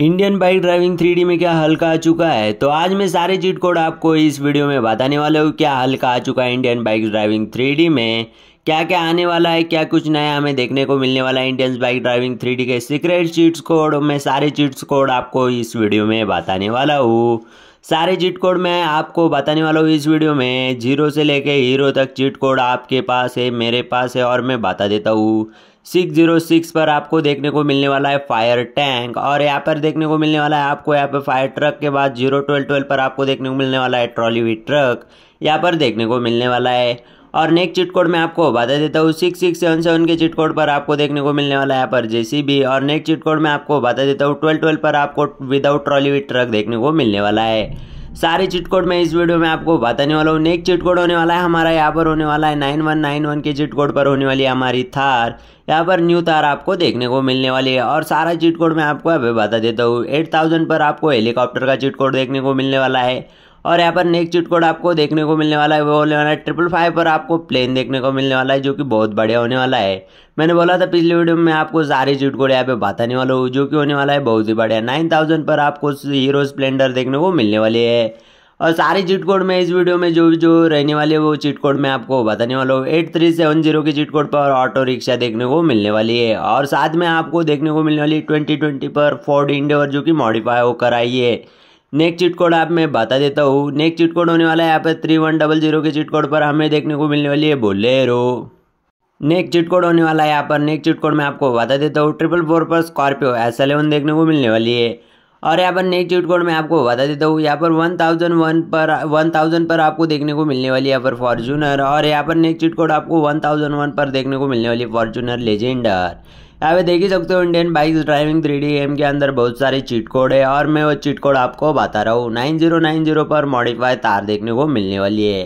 Indian bike driving three में क्या हल्का आ चुका है तो आज मैं सारे चीट कोड आपको इस वीडियो में बताने वाला हूँ क्या हल्का आ चुका है इंडियन बाइक ड्राइविंग थ्री में क्या क्या आने वाला है क्या कुछ नया हमें देखने को मिलने वाला है इंडियन बाइक ड्राइविंग थ्री के सीक्रेट चीट्स कोड मैं सारे चीट्स कोड आपको इस वीडियो में बताने वाला हूँ सारे चीट कोड मैं आपको बताने वाला हूँ इस वीडियो में जीरो से लेके हीरो तक चीट कोड आपके पास है मेरे पास है और मैं बता देता हूँ सिक्स जीरो सिक्स पर आपको देखने को मिलने वाला है फायर टैंक और यहाँ पर देखने को मिलने वाला है आपको यहाँ पर फायर ट्रक के बाद जीरो ट्वेल्व ट्वेल्व पर आपको देखने को मिलने वाला है ट्रॉली हुई ट्रक यहाँ पर देखने को मिलने वाला है और नेक्स्ट चिट कोड में आपको बता देता हूँ सिक्स सिक्स सेवन सेवन के चिट कोड पर आपको देखने को मिलने वाला है यहाँ पर जेसीबी और नेक्स्ट चिट कोड में आपको बता देता हूँ ट्वेल्व ट्वेल्व पर आपको विदाउट ट्रॉली वी ट्रक देखने को मिलने वाला है सारे चिटकोड मैं इस वीडियो में आपको बताने वाला हूँ नेक्स्ट चिटकोड होने वाला है हमारा यहाँ पर होने वाला है नाइन वन नाइन वन के चिटकोड पर होने वाली है हमारी थार यहाँ पर न्यू थार आपको देखने को मिलने वाली है और सारा चिटकोड मैं आपको अभी बता देता हूँ एट थाउजेंड पर आपको हेलीकॉप्टर का चिटकोड देखने को मिलने वाला है और यहाँ पर नेक्स्ट चिट कोड आपको देखने को मिलने वाला है वो होने वाला है ट्रिपल फाइव पर आपको प्लेन देखने को मिलने वाला है जो कि बहुत बढ़िया होने वाला है मैंने बोला था पिछले वीडियो में आपको सारे चिट कोड यहाँ पे बताने वाला हूँ जो कि होने वाला है बहुत ही बढ़िया नाइन थाउजेंड पर आपको हीरो स्प्लेंडर देखने को मिलने वाली है और सारे चिट कोड में इस वीडियो में जो जो रहने वाले वो चिट कोड में आपको बताने वाला हूँ एट थ्री सेवन जीरो के चिट कोड पर ऑटो रिक्शा देखने को मिलने वाली है और साथ में आपको देखने को मिलने वाली ट्वेंटी ट्वेंटी पर फोर्ड इंडिया जो कि मॉडिफाई होकर आई है नेक्स्ट चिट कोड आप मैं बता देता हूँ नेक्स्ट चिट कोड होने वाला है यहाँ पर थ्री वन डबल जीरो के चिट कोड पर हमें देखने को मिलने वाली है बोलेरो नेक्स्ट चिट कोड होने वाला है यहाँ पर नेक्स्ट चिट कोड मैं आपको बता देता हूँ ट्रिपल फोर पर स्कॉर्पियो एस एलेवन देखने को मिलने वाली है और यहाँ पर नेक्स्ट चिट कोड मैं आपको बता देता हूँ यहाँ पर वन थाउजेंड वन पर वन थाउजेंड पर आपको देखने को मिलने वाली यहाँ पर फॉर्चूनर और यहाँ पर नेक्स्ट चिट कोड आपको वन थाउजेंड वन पर देखने को मिलने वाली फॉर्चूनर लेजेंडर यहाँ पे देख ही सकते हो Indian bikes driving three game के अंदर बहुत सारे चीट कोड है और मैं वो चीट कोड आपको बता रहा हूँ नाइन जीरो नाइन जीरो पर मॉडिफाई तार देखने को मिलने वाली है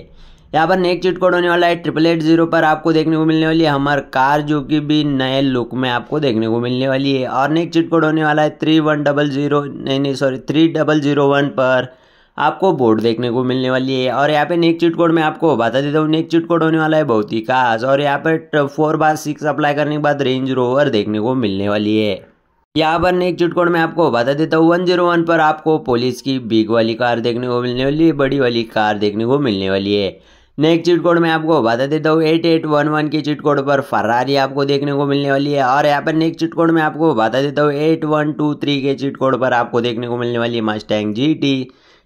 यहाँ पर नेक्स्ट चीट कोड होने वाला है ट्रिपल एट जीरो पर आपको देखने को मिलने वाली है हमार कार जो कि भी नए लुक में आपको देखने को मिलने वाली है और नेक्स्ट चीट कोड होने वाला है थ्री वन डबल जीरो नहीं नहीं sorry three double zero one पर आपको बोर्ड देखने को मिलने वाली है और यहाँ पे नेक चिट कोड में आपको बता देता हूँ नेक चिट कोड होने वाला है बहुत ही खास और यहाँ पे फोर बार सिक्स अप्लाई करने के बाद रेंज रोवर देखने को मिलने वाली है यहाँ पर नेक चिटकोड में आपको बता देता हूँ वन जीरो वन पर आपको पुलिस की बिग वाली कार देखने को मिलने वाली है बड़ी वाली कार देखने को मिलने वाली है नेक्स्ट चिट कोड में आपको बता देता हूँ एट एट वन वन की चिट कोड पर फरारी आपको देखने को मिलने वाली है और यहाँ पर नेक्स्ट चिट कोड में आपको बता देता हूँ एट वन टू थ्री के चिट कोड पर आपको देखने को मिलने वाली है मस्टैंग जी टी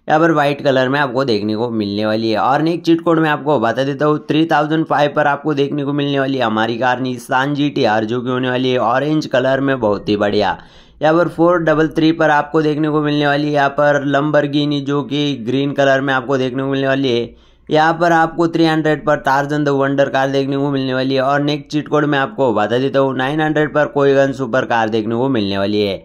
यहाँ पर व्हाइट कलर में आपको देखने को मिलने वाली है और नेक चिट कोड में आपको बता देता हूँ थ्री थाउजेंड फाइव पर आपको देखने को मिलने वाली है हमारी कार निशान जी टी आर जो की होने वाली है ऑरेंज कलर में बहुत ही बढ़िया यहाँ पर फोर डबल थ्री पर आपको देखने को मिलने वाली है यहाँ पर लम्बर जो कि ग्रीन कलर में आपको देखने को मिलने वाली है यहाँ पर आपको 300 पर तारजन द वंडर कार देखने को मिलने वाली है और नेक्स्ट चिट कोड में आपको बता देता हूँ 900 पर गन सुपर कार देखने को मिलने वाली है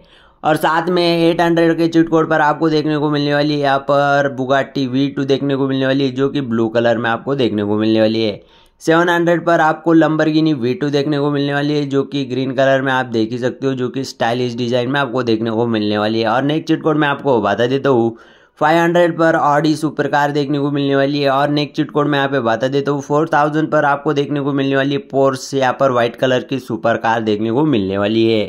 और साथ में 800 के चिट कोड पर आपको देखने को मिलने वाली है यहाँ पर बुगाटी वी टू देखने को मिलने वाली है जो कि ब्लू कलर में आपको देखने को मिलने वाली है 700 पर आपको लंबरगिनी वी टू देखने को मिलने वाली है जो कि ग्रीन कलर में आप देख ही सकते हो जो कि स्टाइलिश डिज़ाइन में आपको देखने को मिलने वाली है और नेक्स्ट चिट कोड आपको बता देता हूँ 500 पर ऑडी सुपर कार देखने को मिलने वाली है और नेक्स्ट चिट कोड आप बता देता हूँ 4000 पर आपको देखने को मिलने वाली है पोर्स यहाँ पर व्हाइट कलर की सुपर कार देखने को मिलने वाली है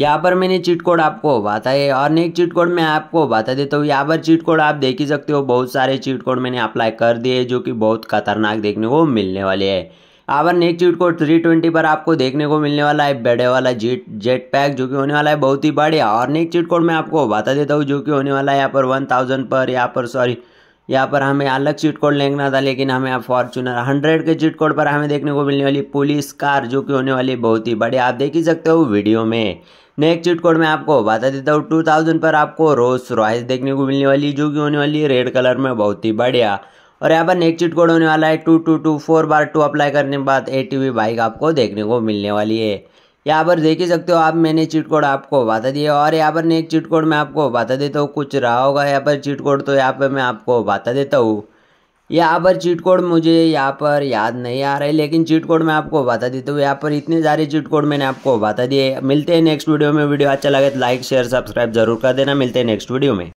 यहाँ पर मैंने चीट कोड आपको बताया है और नेक्स्ट चीट कोड मैं आपको बता देता हूँ यहाँ पर चीट कोड आप देख ही सकते हो बहुत सारे चीट कोड मैंने अप्लाई कर दिए जो कि बहुत खतरनाक देखने को मिलने वाले है our next cheat code three twenty पर आपको देखने को मिलने वाला है बड़े वाला जेट जेट पैक जो कि होने वाला है बहुत ही बढ़िया और नेक्स्ट चीट कोड मैं आपको बता देता हूँ जो कि होने वाला है यहाँ पर वन थाउजेंड पर यहाँ पर सॉरी यहाँ पर हमें अलग चीट कोड लेना था लेकिन हमें अब फॉर्चूनर हंड्रेड के चीट कोड पर हमें देखने को मिलने वाली पुलिस कार जो कि होने वाली बहुत ही बड़ी आप देख ही सकते हो वीडियो में नेक्स्ट चीट कोड में आपको बता देता हूँ टू थाउजेंड पर आपको रोस रॉयस देखने को मिलने वाली जो कि होने वाली है रेड कलर में बहुत ही बढ़िया और यहाँ पर नेक्स्ट चीट कोड होने वाला है टू टू टू फोर बार टू अप्लाई करने के बाद ए बाइक आपको देखने को मिलने वाली है यहाँ पर देख ही सकते हो आप मैंने चीट कोड आपको बता दिया और यहाँ पर एक चीट कोड मैं आपको बता देता हूँ कुछ रहा होगा यहाँ पर चीट कोड तो यहाँ पर मैं आपको बता देता हूँ यहाँ पर चीट कोड मुझे यहाँ पर याद नहीं आ रहा है लेकिन चीट कोड मैं आपको बता देता हूँ यहाँ पर इतने सारे चीट कोड मैंने आपको बता दिए मिलते हैं नेक्स्ट वीडियो में वीडियो अच्छा लगे तो लाइक शेयर सब्सक्राइब जरूर कर देना मिलते हैं नेक्स्ट वीडियो में